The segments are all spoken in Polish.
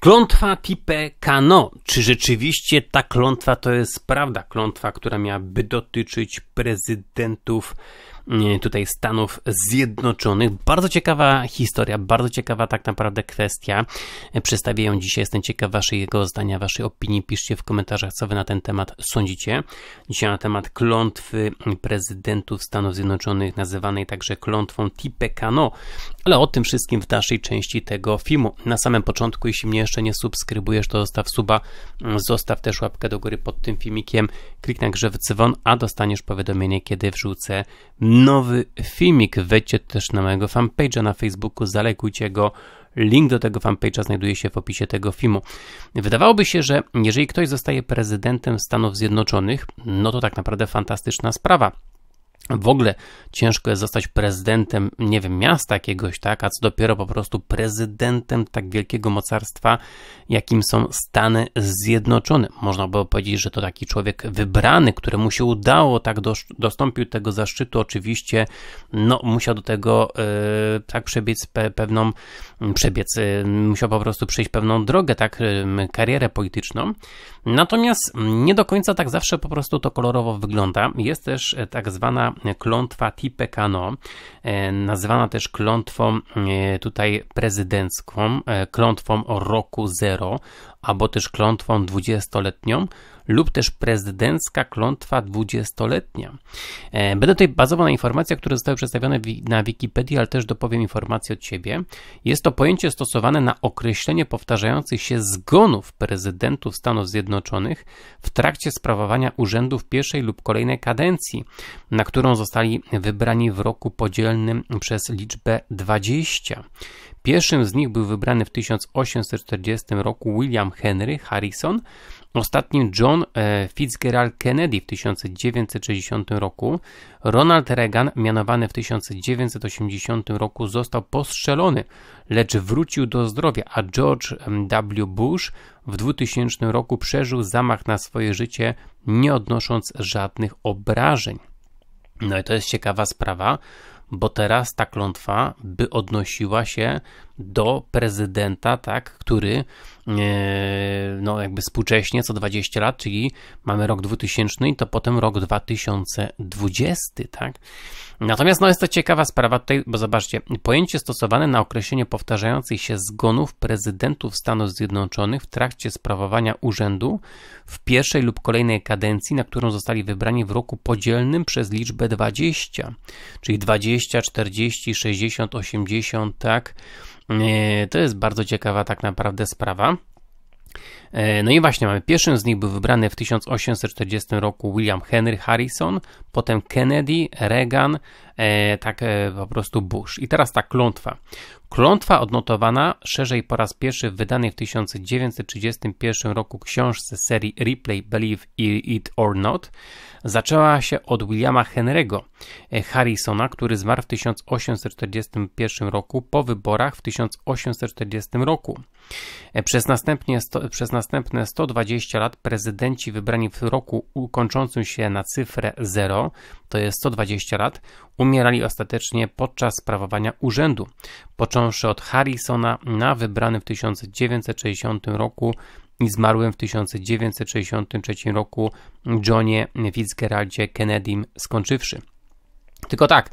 Klątwa type Kano. Czy rzeczywiście ta klątwa to jest prawda? Klątwa, która miałaby dotyczyć prezydentów Y, tutaj Stanów Zjednoczonych. Bardzo ciekawa historia, bardzo ciekawa tak naprawdę kwestia. Y, przedstawię ją dzisiaj. Jestem ciekaw waszego zdania, waszej opinii. Piszcie w komentarzach, co wy na ten temat sądzicie. Dzisiaj na temat klątwy prezydentów Stanów Zjednoczonych, nazywanej także klątwą Tipekano, ale o tym wszystkim w dalszej części tego filmu. Na samym początku, jeśli mnie jeszcze nie subskrybujesz, to zostaw suba, mm, zostaw też łapkę do góry pod tym filmikiem, kliknij także w dzwon, a dostaniesz powiadomienie, kiedy wrzucę nowy filmik. Wejdźcie też na mojego fanpage'a na Facebooku, zalekujcie go. Link do tego fanpage'a znajduje się w opisie tego filmu. Wydawałoby się, że jeżeli ktoś zostaje prezydentem Stanów Zjednoczonych, no to tak naprawdę fantastyczna sprawa w ogóle ciężko jest zostać prezydentem, nie wiem, miasta jakiegoś, tak, a co dopiero po prostu prezydentem tak wielkiego mocarstwa, jakim są Stany Zjednoczone. Można by powiedzieć, że to taki człowiek wybrany, któremu się udało, tak dostąpił tego zaszczytu, oczywiście, no, musiał do tego, yy, tak, przebiec pe, pewną, przebiec, yy, musiał po prostu przejść pewną drogę, tak, yy, karierę polityczną. Natomiast nie do końca tak zawsze po prostu to kolorowo wygląda. Jest też tak zwana klątwa Tipekano, e, nazywana też klątwą e, tutaj prezydencką, e, klątwą roku zero, albo też klątwą dwudziestoletnią lub też prezydencka klątwa dwudziestoletnia. E, będę tutaj bazował na informacjach, które zostały przedstawione na Wikipedii, ale też dopowiem informacji od siebie. Jest to pojęcie stosowane na określenie powtarzających się zgonów prezydentów Stanów Zjednoczonych w trakcie sprawowania urzędów pierwszej lub kolejnej kadencji, na którą zostali wybrani w roku podzielnym przez liczbę 20. Pierwszym z nich był wybrany w 1840 roku William Henry Harrison, Ostatnim John e, Fitzgerald Kennedy w 1960 roku, Ronald Reagan, mianowany w 1980 roku, został postrzelony, lecz wrócił do zdrowia, a George W. Bush w 2000 roku przeżył zamach na swoje życie, nie odnosząc żadnych obrażeń. No i to jest ciekawa sprawa, bo teraz ta klątwa by odnosiła się do prezydenta, tak, który e, no jakby współcześnie co 20 lat, czyli mamy rok 2000 i to potem rok 2020, tak. Natomiast no jest to ciekawa sprawa tutaj, bo zobaczcie, pojęcie stosowane na określenie powtarzających się zgonów prezydentów Stanów Zjednoczonych w trakcie sprawowania urzędu w pierwszej lub kolejnej kadencji, na którą zostali wybrani w roku podzielnym przez liczbę 20, czyli 20, 40, 60, 80, tak, E, to jest bardzo ciekawa tak naprawdę sprawa. E, no i właśnie mamy pierwszym z nich był wybrany w 1840 roku William Henry Harrison, potem Kennedy, Reagan, E, tak e, po prostu Bush. I teraz ta klątwa. Klątwa odnotowana szerzej po raz pierwszy w wydanej w 1931 roku książce serii Replay Believe It or Not zaczęła się od Williama Henry'ego e, Harrisona, który zmarł w 1841 roku po wyborach w 1840 roku. Przez, następnie sto, przez następne 120 lat prezydenci wybrani w roku kończącym się na cyfrę 0, to jest 120 lat, umieli umierali ostatecznie podczas sprawowania urzędu, począwszy od Harrisona na wybranym w 1960 roku i zmarłym w 1963 roku Johnie Fitzgeraldzie Kennedym skończywszy. Tylko tak,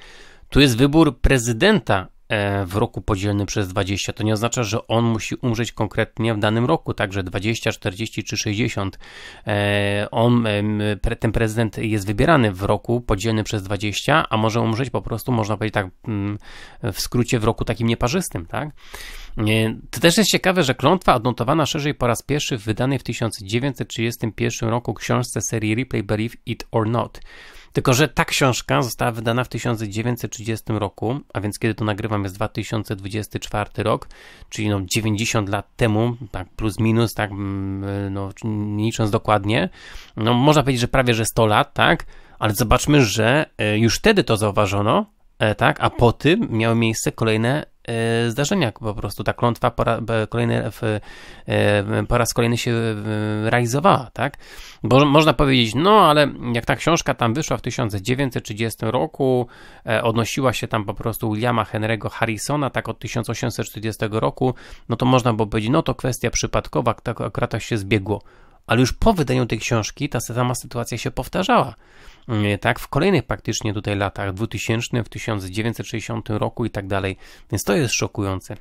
tu jest wybór prezydenta E, w roku podzielny przez 20. To nie oznacza, że on musi umrzeć konkretnie w danym roku, także 20, 40 czy 60. E, on, ten prezydent jest wybierany w roku podzielny przez 20, a może umrzeć po prostu, można powiedzieć tak mm, w skrócie, w roku takim nieparzystym, tak? To też jest ciekawe, że klątwa odnotowana szerzej po raz pierwszy w wydanej w 1931 roku książce serii Replay Believe It or Not. Tylko, że ta książka została wydana w 1930 roku, a więc kiedy to nagrywam jest 2024 rok, czyli no 90 lat temu, tak plus minus, tak mm, no, licząc dokładnie, no można powiedzieć, że prawie że 100 lat, tak? Ale zobaczmy, że e, już wtedy to zauważono, E, tak? A po tym miały miejsce kolejne e, zdarzenia, po prostu ta klątwa po raz, kolejny, e, po raz kolejny się realizowała, tak? Bo można powiedzieć, no ale jak ta książka tam wyszła w 1930 roku, odnosiła się tam po prostu Williama Henry'ego Harrisona, tak od 1840 roku, no to można by powiedzieć, no to kwestia przypadkowa, tak akurat tak się zbiegło. Ale już po wydaniu tej książki ta sama sytuacja się powtarzała. E, tak, w kolejnych praktycznie tutaj latach, 2000, w 1960 roku i tak dalej, więc to jest szokujące.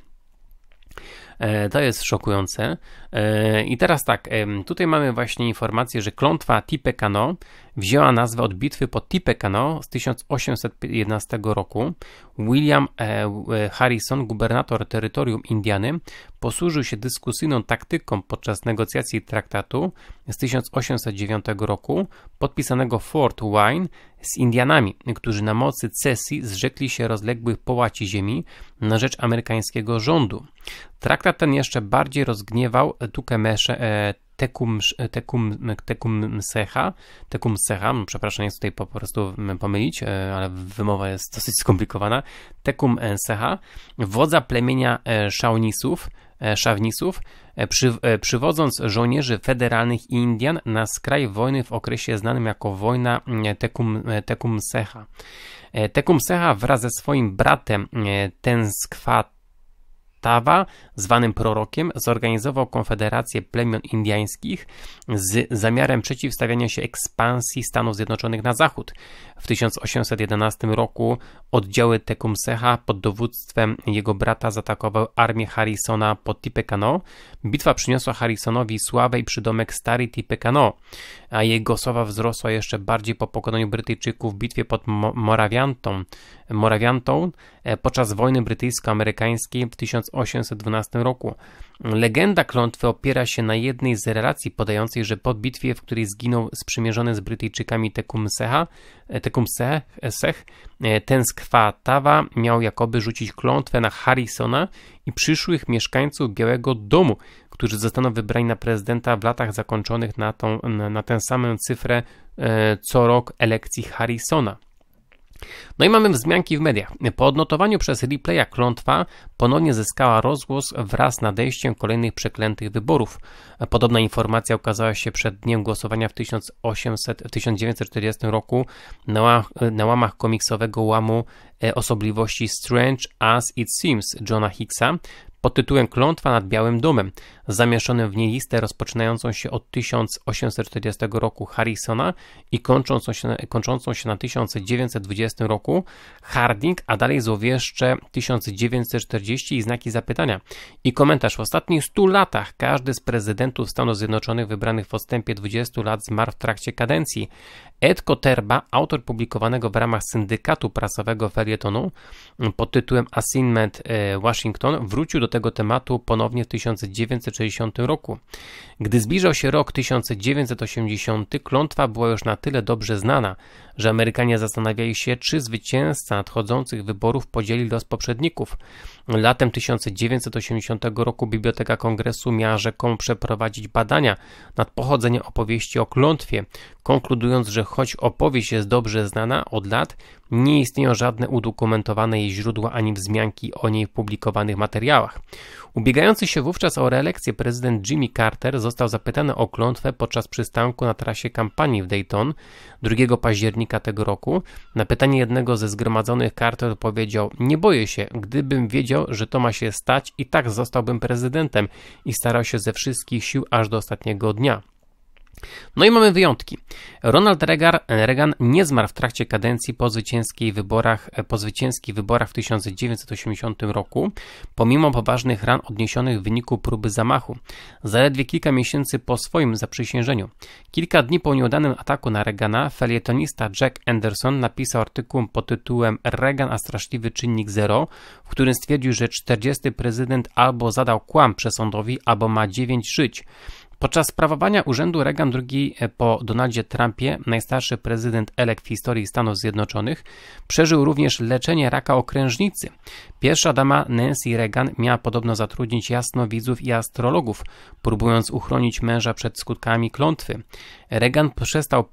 E, to jest szokujące. E, I teraz tak, tutaj mamy właśnie informację, że klątwa Tipe Cano wzięła nazwę od bitwy pod Tippecanoe z 1811 roku. William e, e, Harrison, gubernator terytorium Indiany, posłużył się dyskusyjną taktyką podczas negocjacji traktatu z 1809 roku, podpisanego Fort Wayne z Indianami, którzy na mocy cesji zrzekli się rozległych połaci ziemi na rzecz amerykańskiego rządu. Traktat ten jeszcze bardziej rozgniewał Tukemesze, e, tecum, Tekum e, e, Tekum secha, Tekum secha, przepraszam, nie chcę tutaj po prostu pomylić, e, ale wymowa jest dosyć skomplikowana, tecum secha, wodza plemienia szałnisów, szawnisów, przy, przywodząc żołnierzy federalnych i Indian na skraj wojny w okresie znanym jako wojna Tekum, Tekum Secha. Tekum Secha wraz ze swoim bratem Tenskwat Tawa, zwanym prorokiem, zorganizował konfederację plemion indiańskich z zamiarem przeciwstawiania się ekspansji Stanów Zjednoczonych na zachód. W 1811 roku oddziały Tecumseha pod dowództwem jego brata zaatakowały armię Harrisona pod Tippecanoe. Bitwa przyniosła Harrisonowi sławę i przydomek Stary Tippecanoe, a jego sława wzrosła jeszcze bardziej po pokonaniu Brytyjczyków w bitwie pod Morawiantą Moraviantown e, podczas wojny brytyjsko-amerykańskiej w 1812 roku. Legenda klątwy opiera się na jednej z relacji podającej, że po bitwie, w której zginął sprzymierzony z Brytyjczykami Tecumseh, e, ten e, skwatawa miał jakoby rzucić klątwę na Harrisona i przyszłych mieszkańców Białego Domu, którzy zostaną wybrani na prezydenta w latach zakończonych na, tą, na, na tę samą cyfrę co rok elekcji Harrisona. No i mamy wzmianki w mediach. Po odnotowaniu przez replaya klątwa ponownie zyskała rozgłos wraz z nadejściem kolejnych przeklętych wyborów. Podobna informacja ukazała się przed dniem głosowania w, 1800, w 1940 roku na, łamach, na łamach komiksowego łamu e, osobliwości Strange as It Seems Johna Hicksa pod tytułem Klątwa nad Białym Domem zamieszczonym w niej listę rozpoczynającą się od 1840 roku Harrisona i kończącą się, kończącą się na 1920 roku Harding, a dalej złowieszcze 1940 i znaki zapytania. I komentarz w ostatnich 100 latach każdy z prezydentów Stanów Zjednoczonych wybranych w odstępie 20 lat zmarł w trakcie kadencji. Ed Koterba, autor publikowanego w ramach syndykatu prasowego Ferietonu pod tytułem Assignment e, Washington, wrócił do tego tematu ponownie w 1940 1960 roku. Gdy zbliżał się rok 1980, klątwa była już na tyle dobrze znana, że Amerykanie zastanawiali się, czy zwycięzca nadchodzących wyborów podzieli los poprzedników. Latem 1980 roku Biblioteka Kongresu miała rzekomo przeprowadzić badania nad pochodzeniem opowieści o klątwie, konkludując, że choć opowieść jest dobrze znana od lat, nie istnieją żadne udokumentowane jej źródła ani wzmianki o niej w publikowanych materiałach. Ubiegający się wówczas o reelekcję prezydent Jimmy Carter został zapytany o klątwę podczas przystanku na trasie kampanii w Dayton 2 października tego roku. Na pytanie jednego ze zgromadzonych Carter odpowiedział: Nie boję się, gdybym wiedział, że to ma się stać, i tak zostałbym prezydentem i starał się ze wszystkich sił aż do ostatniego dnia. No i mamy wyjątki. Ronald Reagan nie zmarł w trakcie kadencji po zwycięskich wyborach, e, po zwycięskich wyborach w 1980 roku, pomimo poważnych ran odniesionych w wyniku próby zamachu, zaledwie kilka miesięcy po swoim zaprzysiężeniu. Kilka dni po nieudanym ataku na Reagana, felietonista Jack Anderson napisał artykuł pod tytułem Reagan a straszliwy czynnik zero, w którym stwierdził, że 40 prezydent albo zadał kłam przesądowi, albo ma 9 żyć. Podczas sprawowania urzędu Reagan II e, po Donaldzie Trumpie, najstarszy prezydent elek w historii Stanów Zjednoczonych, przeżył również leczenie raka okrężnicy. Pierwsza dama Nancy Reagan miała podobno zatrudnić jasnowidzów i astrologów, próbując uchronić męża przed skutkami klątwy. Reagan przestał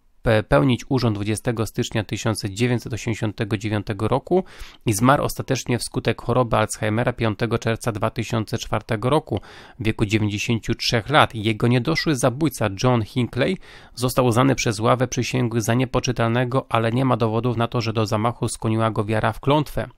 pełnić urząd 20 stycznia 1989 roku i zmarł ostatecznie wskutek choroby Alzheimera 5 czerwca 2004 roku w wieku 93 lat. Jego niedoszły zabójca John Hinckley został uznany przez ławę przysięgłych za niepoczytalnego, ale nie ma dowodów na to, że do zamachu skłoniła go wiara w klątwę.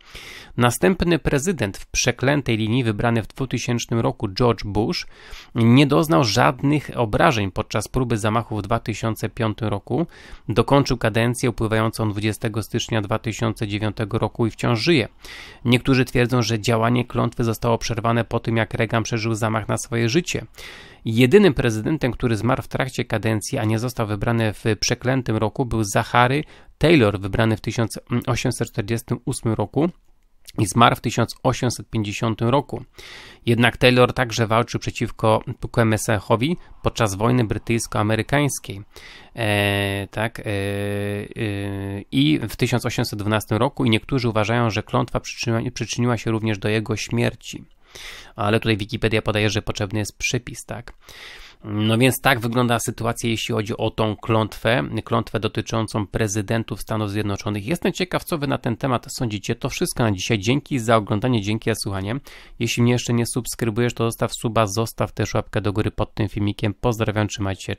Następny prezydent w przeklętej linii wybrany w 2000 roku George Bush nie doznał żadnych obrażeń podczas próby zamachu w 2005 roku. Dokończył kadencję upływającą 20 stycznia 2009 roku i wciąż żyje. Niektórzy twierdzą, że działanie klątwy zostało przerwane po tym, jak Reagan przeżył zamach na swoje życie. Jedynym prezydentem, który zmarł w trakcie kadencji, a nie został wybrany w przeklętym roku, był Zachary Taylor, wybrany w 1848 roku i zmarł w 1850 roku. Jednak Taylor także walczył przeciwko Pukemsechowi podczas wojny brytyjsko-amerykańskiej. E, tak, e, e, I w 1812 roku i niektórzy uważają, że klątwa przyczyniła, przyczyniła się również do jego śmierci. Ale tutaj Wikipedia podaje, że potrzebny jest przypis, tak. No więc tak wygląda sytuacja, jeśli chodzi o tą klątwę, klątwę dotyczącą prezydentów Stanów Zjednoczonych. Jestem ciekaw, co wy na ten temat sądzicie. To wszystko na dzisiaj. Dzięki za oglądanie, dzięki za słuchanie. Jeśli mnie jeszcze nie subskrybujesz, to zostaw suba, zostaw też łapkę do góry pod tym filmikiem. Pozdrawiam, trzymajcie się.